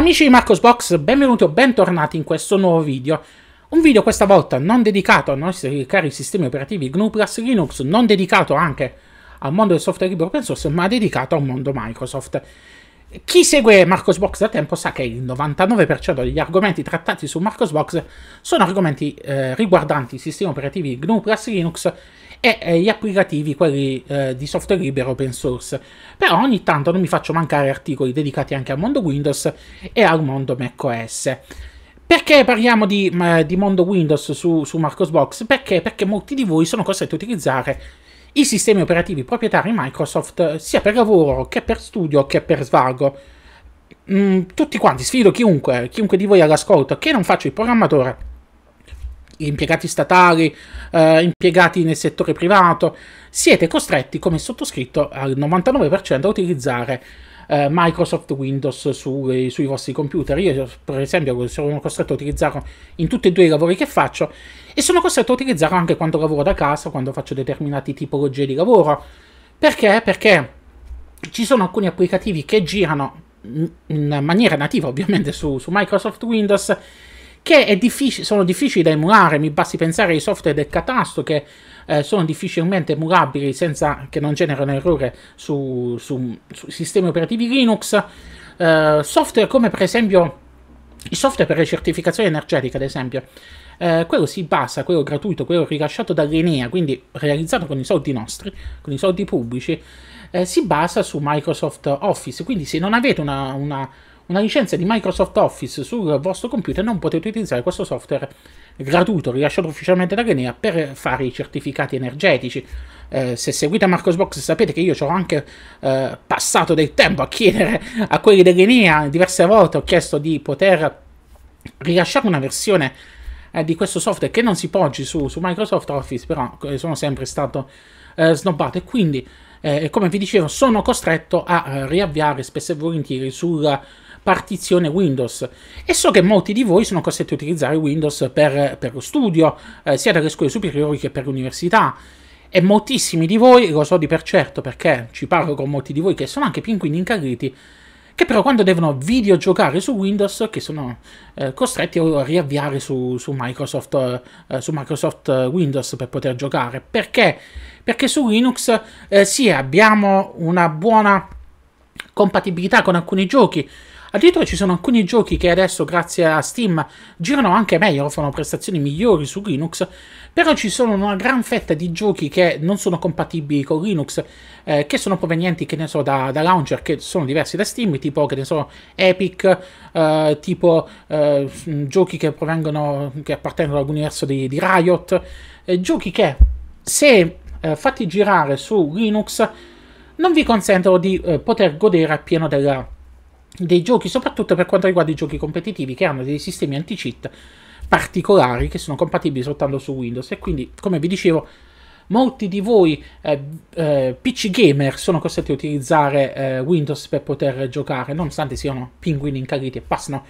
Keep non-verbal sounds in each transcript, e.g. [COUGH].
Amici di Marcosbox, benvenuti o bentornati in questo nuovo video. Un video questa volta non dedicato ai nostri cari sistemi operativi GNU Plus Linux, non dedicato anche al mondo del software libero open source, ma dedicato al mondo Microsoft. Chi segue Marcosbox da tempo sa che il 99% degli argomenti trattati su Marcosbox sono argomenti eh, riguardanti i sistemi operativi GNU Plus Linux e eh, gli applicativi, quelli eh, di software libero open source. Però ogni tanto non mi faccio mancare articoli dedicati anche al mondo Windows e al mondo macOS. Perché parliamo di, di mondo Windows su, su Marcosbox? Perché? Perché molti di voi sono costretti a utilizzare i sistemi operativi proprietari Microsoft sia per lavoro che per studio che per svago. Mm, tutti quanti, sfido chiunque, chiunque di voi all'ascolto che non faccia il programmatore, impiegati statali, eh, impiegati nel settore privato, siete costretti, come sottoscritto, al 99% a utilizzare eh, Microsoft Windows su, sui vostri computer. Io, per esempio, sono costretto a utilizzarlo in tutti e due i lavori che faccio e sono costretto a utilizzarlo anche quando lavoro da casa, quando faccio determinate tipologie di lavoro. Perché? Perché ci sono alcuni applicativi che girano in maniera nativa, ovviamente, su, su Microsoft Windows che diffic- sono difficili da emulare. Mi basti pensare ai software del catasto che eh, sono difficilmente emulabili senza che non generano errore su, su, su sistemi operativi Linux. Eh, software come per esempio il software per le certificazioni energetiche, ad esempio. Eh, quello si basa, quello gratuito, quello rilasciato dall'Enea, quindi realizzato con i soldi nostri, con i soldi pubblici, eh, si basa su Microsoft Office. Quindi se non avete una, una una licenza di Microsoft Office sul vostro computer non potete utilizzare questo software gratuito rilasciato ufficialmente da Genea per fare i certificati energetici. Eh, se seguite Marcosbox sapete che io ci ho anche eh, passato del tempo a chiedere a quelli di Genea diverse volte, ho chiesto di poter rilasciare una versione eh, di questo software che non si poggi su, su Microsoft Office, però eh, sono sempre stato eh, snobbato e quindi... Eh, come vi dicevo, sono costretto a eh, riavviare spesso e volentieri sulla partizione Windows e so che molti di voi sono costretti a utilizzare Windows per, per lo studio, eh, sia dalle scuole superiori che per l'università e moltissimi di voi, lo so di per certo perché ci parlo con molti di voi che sono anche pinguini incagriti, che però quando devono videogiocare su Windows che sono eh, costretti a riavviare su, su, Microsoft, eh, su, Microsoft, eh, Windows per poter giocare. Perché? Perché su Linux eh, sì abbiamo una buona compatibilità con alcuni giochi, Addirittura ci sono alcuni giochi che adesso, grazie a Steam, girano anche meglio, fanno prestazioni migliori su Linux, però ci sono una gran fetta di giochi che non sono compatibili con Linux, eh, che sono provenienti, che ne so, da, da, launcher che sono diversi da Steam, tipo, che ne so, Epic, eh, tipo eh, giochi che provengono, che appartengono all'universo di, di Riot, eh, giochi che, se eh, fatti girare su Linux, non vi consentono di eh, poter godere appieno della dei giochi, soprattutto per quanto riguarda i giochi competitivi che hanno dei sistemi anti-cheat particolari che sono compatibili soltanto su Windows e quindi, come vi dicevo, molti di voi eh, eh, PC gamer sono costretti a utilizzare eh, Windows per poter giocare, nonostante siano pinguini incaliti e passano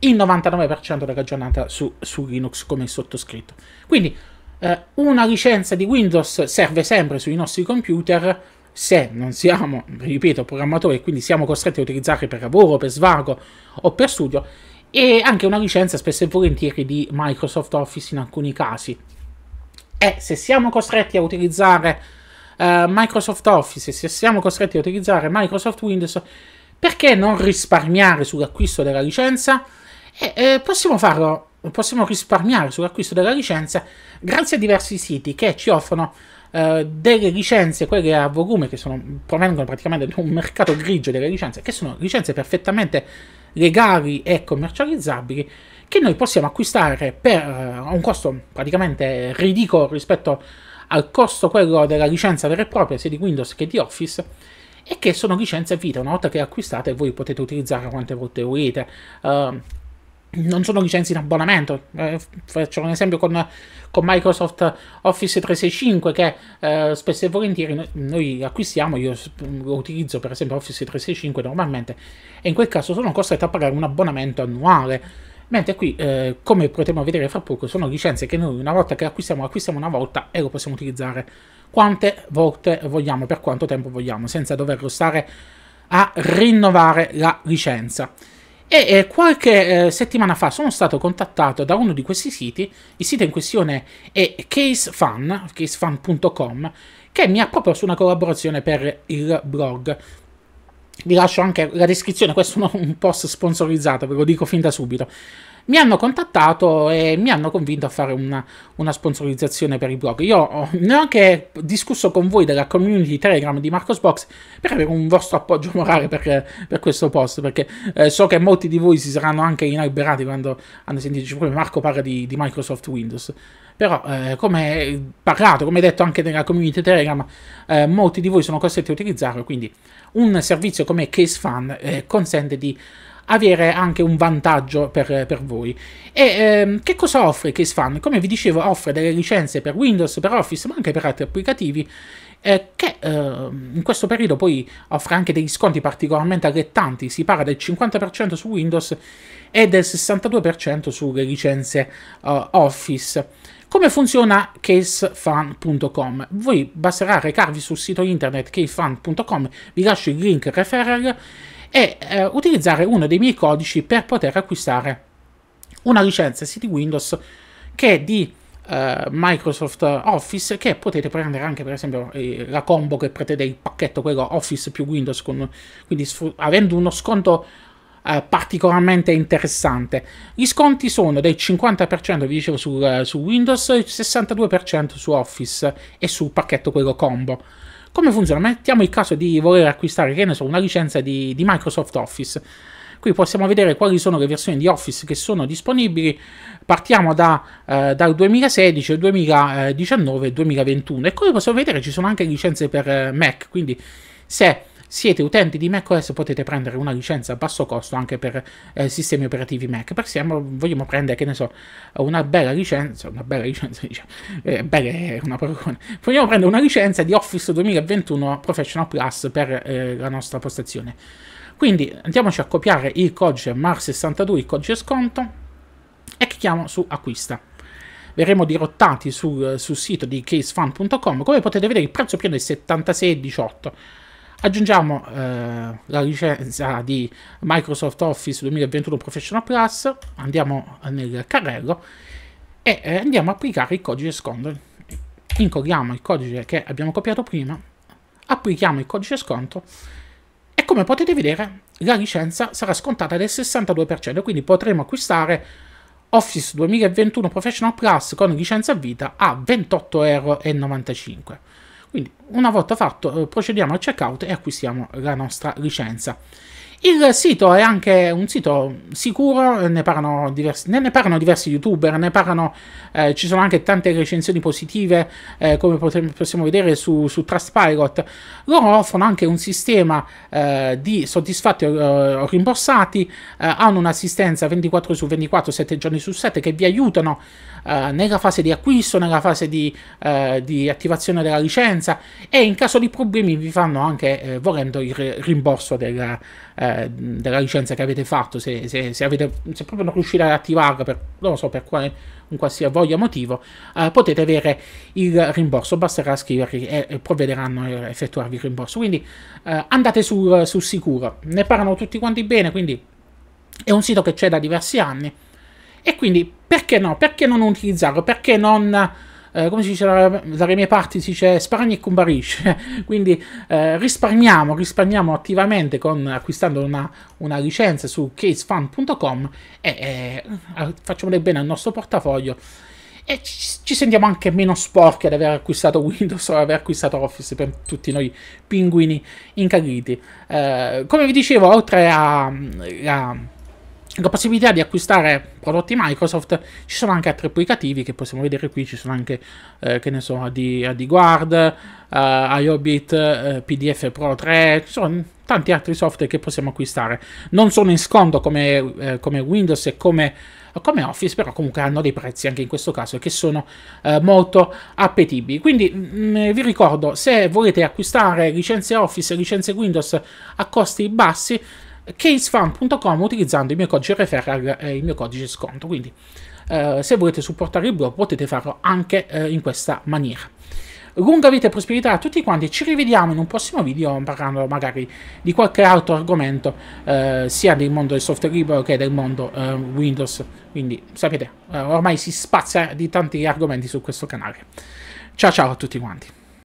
il 99% della giornata su, su Linux come sottoscritto. Quindi eh, una licenza di Windows serve sempre sui nostri computer se non siamo, ripeto, programmatori, e quindi siamo costretti a utilizzarli per lavoro, per svago o per studio, e anche una licenza spesso e volentieri di Microsoft Office in alcuni casi. E se siamo costretti a utilizzare uh, Microsoft Office, se siamo costretti a utilizzare Microsoft Windows, perché non risparmiare sull'acquisto della licenza? E, eh, possiamo farlo, possiamo risparmiare sull'acquisto della licenza grazie a diversi siti che ci offrono eh, delle licenze, quelle a volume, che sono, provengono praticamente da un mercato grigio delle licenze, che sono licenze perfettamente legali e commercializzabili, che noi possiamo acquistare per, a eh, un costo praticamente ridicolo rispetto al costo quello della licenza vera e propria, sia di Windows che di Office, e che sono licenze a vita. Una volta che acquistate voi potete utilizzare quante volte volete. Uh, non sono licenze in abbonamento. Eh, faccio un esempio con, con, Microsoft Office 365 che eh, spesso e volentieri noi, acquistiamo, io lo utilizzo per esempio Office 365 normalmente e in quel caso sono costretto a pagare un abbonamento annuale. Mentre qui, eh, come potremo vedere fra poco, sono licenze che noi una volta che acquistiamo, acquistiamo una volta e lo possiamo utilizzare quante volte vogliamo, per quanto tempo vogliamo, senza dover stare a rinnovare la licenza. E eh, qualche eh, settimana fa sono stato contattato da uno di questi siti, il sito in questione è casefan, casefun.com, che mi ha proposto una collaborazione per il blog vi lascio anche la descrizione, questo è un post sponsorizzato, ve lo dico fin da subito. Mi hanno contattato e mi hanno convinto a fare una, una sponsorizzazione per i blog. Io ne ho anche discusso con voi della community Telegram di Marcos Box per avere un vostro appoggio morale per, per questo post, perché eh, so che molti di voi si saranno anche inalberati quando hanno sentito, che Marco parla di, di Microsoft Windows però eh, come parlato, come detto anche nella community Telegram, eh, molti di voi sono costretti a utilizzarlo, quindi un servizio come CaseFan eh, consente di avere anche un vantaggio per, per voi. E ehm, che cosa offre CaseFan? Come vi dicevo, offre delle licenze per Windows, per Office, ma anche per altri applicativi. Eh, che eh, in questo periodo poi offre anche degli sconti particolarmente allettanti, si parla del 50% su Windows e del 62% sulle licenze eh, Office. Come funziona casefan.com? Voi basterà recarvi sul sito internet casefan.com, vi lascio il link referral e eh, utilizzare uno dei miei codici per poter acquistare una licenza siti Windows che è di eh, Microsoft Office che potete prendere anche per esempio eh, la combo che prevede il pacchetto quello Office più Windows con, quindi avendo uno sconto eh, particolarmente interessante. Gli sconti sono del 50% vi dicevo su, eh, su Windows, il 62% su Office e sul pacchetto quello combo. Come funziona? Mettiamo il caso di voler acquistare, che ne so, una licenza di, di Microsoft Office. Qui possiamo vedere quali sono le versioni di Office che sono disponibili. Partiamo da, eh, dal 2016, 2019 e 2021. E come possiamo vedere ci sono anche licenze per eh, Mac, quindi se siete utenti di macOS potete prendere una licenza a basso costo anche per eh, sistemi operativi Mac. Per esempio vogliamo prendere, che ne so, una bella licenza, una bella licenza, [LAUGHS] diciamo, eh, bella è una parolone. Vogliamo prendere una licenza di Office 2021 Professional Plus per eh, la nostra postazione. Quindi andiamoci a copiare il codice MAR62, il codice sconto, e clicchiamo su acquista verremo dirottati sul, sul sito di casefund.com. Come potete vedere, il prezzo pieno è 76,18. Aggiungiamo eh, la licenza di Microsoft Office 2021 Professional Plus, andiamo nel carrello e eh, andiamo a applicare il codice sconto. Incolliamo il codice che abbiamo copiato prima, applichiamo il codice sconto e come potete vedere la licenza sarà scontata del 62%, quindi potremo acquistare Office 2021 Professional Plus con licenza a vita a 28,95 euro. Quindi una volta fatto eh, procediamo al checkout e acquistiamo la nostra licenza. Il sito è anche un sito sicuro, ne parlano diversi, ne, ne parlano diversi youtuber, ne parlano, eh, ci sono anche tante recensioni positive, eh, come possiamo vedere su, su Trustpilot. Loro offrono anche un sistema eh, di soddisfatti o, eh, rimborsati, eh, hanno un'assistenza 24 su 24, 7 giorni su 7 che vi aiutano eh, nella fase di acquisto, nella fase di, di, attivazione della licenza e in caso di problemi vi fanno anche, volendo, il rimborso del... licenza della licenza che avete fatto, se, se, se, avete, se, proprio non riuscite ad attivarla per, non so, per quale, un qualsiasi voglia motivo, eh, potete avere il rimborso, basterà scrivervi e, e provvederanno a effettuarvi il rimborso. Quindi eh, andate sul, sul sicuro, ne parlano tutti quanti bene, quindi è un sito che c'è da diversi anni e quindi perché no? Perché non utilizzarlo? Perché non eh, come si dice dalle mie parti, si dice sparagni e comparisce. [LAUGHS] quindi eh, risparmiamo, risparmiamo attivamente con, acquistando una, una licenza su casefund.com e uh-huh. eh, facciamo del bene al nostro portafoglio e ci, sentiamo anche meno sporchi ad aver acquistato Windows o aver acquistato Office per tutti noi pinguini incaghiti. Eh, come vi dicevo, oltre a, a la possibilità di acquistare prodotti Microsoft, ci sono anche altri applicativi che possiamo vedere qui, ci sono anche, eh, che ne so, AD, Guard, eh, iObit, eh, PDF Pro 3, ci sono tanti altri software che possiamo acquistare. Non sono in sconto come, eh, come Windows e come, come, Office, però comunque hanno dei prezzi anche in questo caso che sono eh, molto appetibili. Quindi mh, mm, eh, vi ricordo, se volete acquistare licenze Office e licenze Windows a costi bassi, casefan.com utilizzando il mio codice referral e il mio codice sconto. Quindi eh, se volete supportare il blog potete farlo anche eh, in questa maniera. Lunga vita e prosperità a tutti quanti, ci rivediamo in un prossimo video parlando magari di qualche altro argomento eh, sia del mondo del software libero che del mondo eh, Windows, quindi sapete, eh, ormai si spazia di tanti argomenti su questo canale. Ciao ciao a tutti quanti.